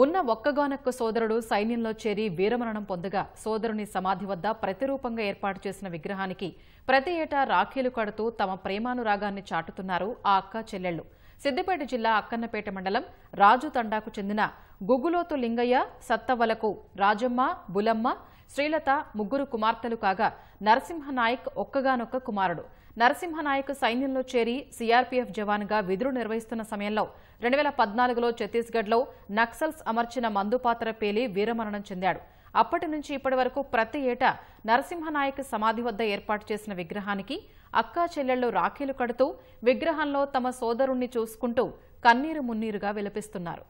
ఉన్న ఒక్కగానొక్క సోదరుడు సైన్యంలో చేరి వీరమరణం పొందగా సోదరుని సమాధి వద్ద ప్రతిరూపంగా ఏర్పాటు చేసిన విగ్రహానికి ప్రతి ఏటా రాఖీలు కడుతూ తమ ప్రేమానురాగాన్ని చాటుతున్నారు ఆ అక్క చెల్లెళ్లు సిద్దిపేట జిల్లా అక్కన్నపేట మండలం రాజు తండాకు చెందిన గుగ్గులోతు లింగయ్య సత్తవలకు రాజమ్మ బులమ్మ శ్రీలత ముగ్గురు కుమార్తెలు కాగా నరసింహనాయక్ ఒక్కగానొక్క కుమారుడు నరసింహనాయక్ సైన్యంలో చేరి సీఆర్పీఎఫ్ జవాన్గా విధులు నిర్వహిస్తున్న సమయంలో రెండు వేల పద్నాలుగులో ఛత్తీస్గఢ్లో నక్సల్స్ అమర్చిన మందుపాత్ర పేలి వీరమరణం చెందాడు అప్పటి నుంచి ఇప్పటి వరకు ప్రతి ఏటా నరసింహనాయక్ సమాధి వద్ద ఏర్పాటు చేసిన విగ్రహానికి అక్కా చెల్లెళ్లు రాఖీలు కడుతూ విగ్రహంలో తమ సోదరుణ్ణి చూసుకుంటూ కన్నీరు మున్నీరుగా విలపిస్తున్నారు